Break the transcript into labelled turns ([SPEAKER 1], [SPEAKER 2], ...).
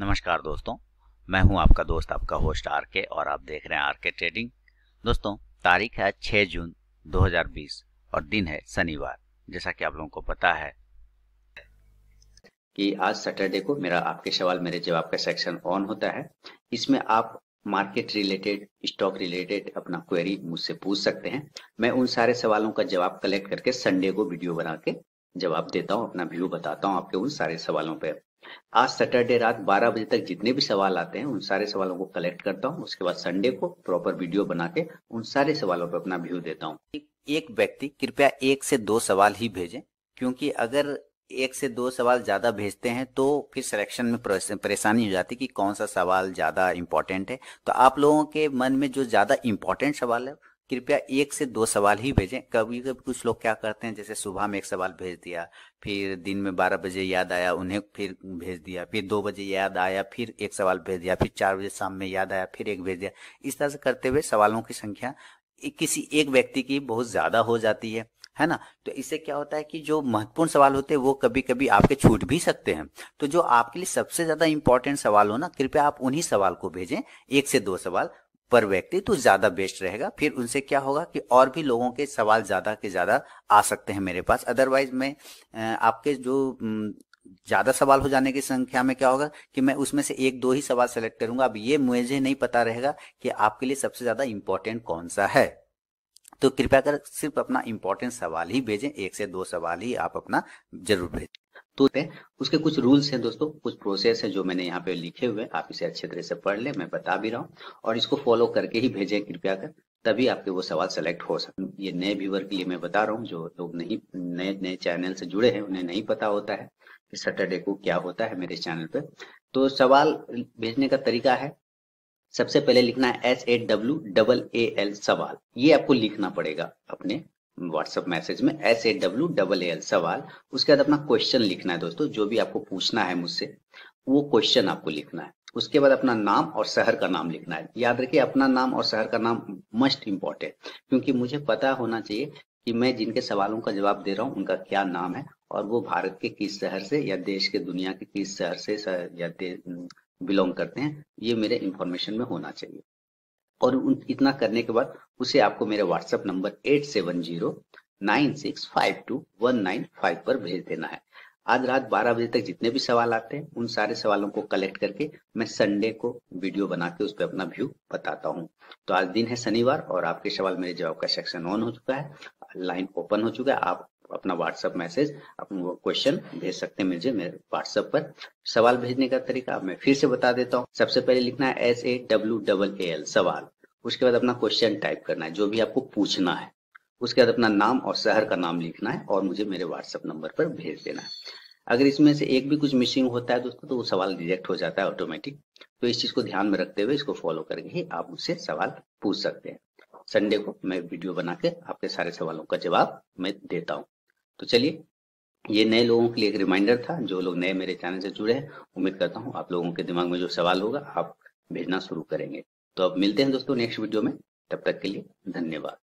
[SPEAKER 1] नमस्कार दोस्तों मैं हूं आपका दोस्त आपका होस्ट आर के और आप देख रहे हैं आर के ट्रेडिंग दोस्तों तारीख है 6 जून 2020 और दिन है शनिवार जैसा कि आप लोगों को पता है कि आज सैटरडे को मेरा आपके सवाल मेरे जवाब का सेक्शन ऑन होता है इसमें आप मार्केट रिलेटेड स्टॉक रिलेटेड अपना क्वेरी मुझसे पूछ सकते हैं मैं उन सारे सवालों का जवाब कलेक्ट करके संडे को वीडियो बना के जवाब देता हूँ अपना व्यू बताता हूँ आपके उन सारे सवालों पर आज सैटरडे रात 12 बजे तक जितने भी सवाल आते हैं उन सारे सवालों को कलेक्ट करता हूँ उसके बाद संडे को प्रॉपर वीडियो बना के उन सारे सवालों पर अपना व्यू देता हूँ एक व्यक्ति कृपया एक से दो सवाल ही भेजें क्योंकि अगर एक से दो सवाल ज्यादा भेजते हैं तो फिर सिलेक्शन में परेशानी हो जाती है कि कौन सा सवाल ज्यादा इम्पोर्टेंट है तो आप लोगों के मन में जो ज्यादा इम्पोर्टेंट सवाल है कृपया एक से दो सवाल ही भेजें कभी कभी कुछ लोग क्या करते हैं जैसे सुबह में एक सवाल भेज दिया फिर दिन में बारह बजे याद आया उन्हें फिर भेज दिया फिर दो बजे याद आया फिर एक सवाल भेज दिया फिर चार बजे शाम में याद आया फिर एक भेज दिया इस तरह से करते हुए सवालों की संख्या किसी एक व्यक्ति की बहुत ज्यादा हो जाती है है ना तो इससे क्या होता है कि जो महत्वपूर्ण सवाल होते हैं वो कभी कभी आपके छूट भी सकते हैं तो जो आपके लिए सबसे ज्यादा इंपॉर्टेंट सवाल हो ना कृपया आप उन्हीं सवाल को भेजें एक से दो सवाल पर व्यक्ति तो ज्यादा बेस्ट रहेगा फिर उनसे क्या होगा कि और भी लोगों के सवाल ज्यादा के ज्यादा आ सकते हैं मेरे पास अदरवाइज मैं आपके जो ज्यादा सवाल हो जाने की संख्या में क्या होगा कि मैं उसमें से एक दो ही सवाल सेलेक्ट करूंगा अब ये मुझे नहीं पता रहेगा कि आपके लिए सबसे ज्यादा इंपॉर्टेंट कौन सा है तो कृपया कर सिर्फ अपना इंपॉर्टेंट सवाल ही भेजें एक से दो सवाल ही आप अपना जरूर भेजें तो उसके कुछ रूल्स हैं दोस्तों कुछ प्रोसेस है जो मैंने यहाँ पे लिखे हुए आप इसे अच्छे तरह से पढ़ लें मैं बता भी रहा हूँ और इसको फॉलो करके ही भेजें कृपया कर तभी आपके वो सवाल सेलेक्ट हो सकते ये नए व्यूवर के लिए मैं बता रहा हूँ जो लोग नहीं नए नए चैनल से जुड़े हैं उन्हें नहीं पता होता है कि सैटरडे को क्या होता है मेरे चैनल पे तो सवाल भेजने का तरीका है सबसे पहले लिखना है S A W double A L सवाल ये आपको लिखना पड़ेगा अपने व्हाट्सएप मैसेज में S A W double L सवाल उसके बाद अपना क्वेश्चन लिखना है दोस्तों जो भी आपको पूछना है मुझसे वो क्वेश्चन आपको लिखना है उसके बाद अपना नाम और शहर का नाम लिखना है याद रखिए अपना नाम और शहर का नाम मस्ट इम्पोर्टेंट क्योंकि मुझे पता होना चाहिए कि मैं जिनके सवालों का जवाब दे रहा हूँ उनका क्या नाम है और वो भारत के किस शहर से या देश के दुनिया के किस शहर से या बिलोंग करते हैं ये मेरे इंफॉर्मेशन में होना चाहिए और उन इतना करने के बाद उसे आपको मेरे WhatsApp number eight seven zero nine six five two one nine five पर भेज देना है आज रात 12 बजे तक जितने भी सवाल आते हैं उन सारे सवालों को कलेक्ट करके मैं संडे को वीडियो बना के उस पर अपना व्यू बताता हूँ तो आज दिन है शनिवार और आपके सवाल मेरे जवाब का सेक्शन ऑन हो चुका है लाइन ओपन हो चुका है आप अपना व्हाट्सएप मैसेज अपने क्वेश्चन भेज सकते हैं मुझे मेरे व्हाट्सएप पर सवाल भेजने का तरीका मैं फिर से बता देता हूँ सबसे पहले लिखना है S A W double A L सवाल उसके बाद अपना क्वेश्चन टाइप करना है जो भी आपको पूछना है उसके बाद अपना नाम और शहर का नाम लिखना है और मुझे मेरे व्हाट्सएप नंबर पर भेज देना है अगर इसमें से एक भी कुछ मिसिंग होता है दोस्तों तो वो सवाल रिजेक्ट हो जाता है ऑटोमेटिक तो इस चीज को ध्यान में रखते हुए इसको फॉलो करके ही आप मुझसे सवाल पूछ सकते हैं संडे को मैं वीडियो बना के आपके सारे सवालों का जवाब मैं देता हूँ तो चलिए ये नए लोगों के लिए एक रिमाइंडर था जो लोग नए मेरे चैनल से जुड़े हैं उम्मीद करता हूँ आप लोगों के दिमाग में जो सवाल होगा आप भेजना शुरू करेंगे तो अब मिलते हैं दोस्तों नेक्स्ट वीडियो में तब तक के लिए धन्यवाद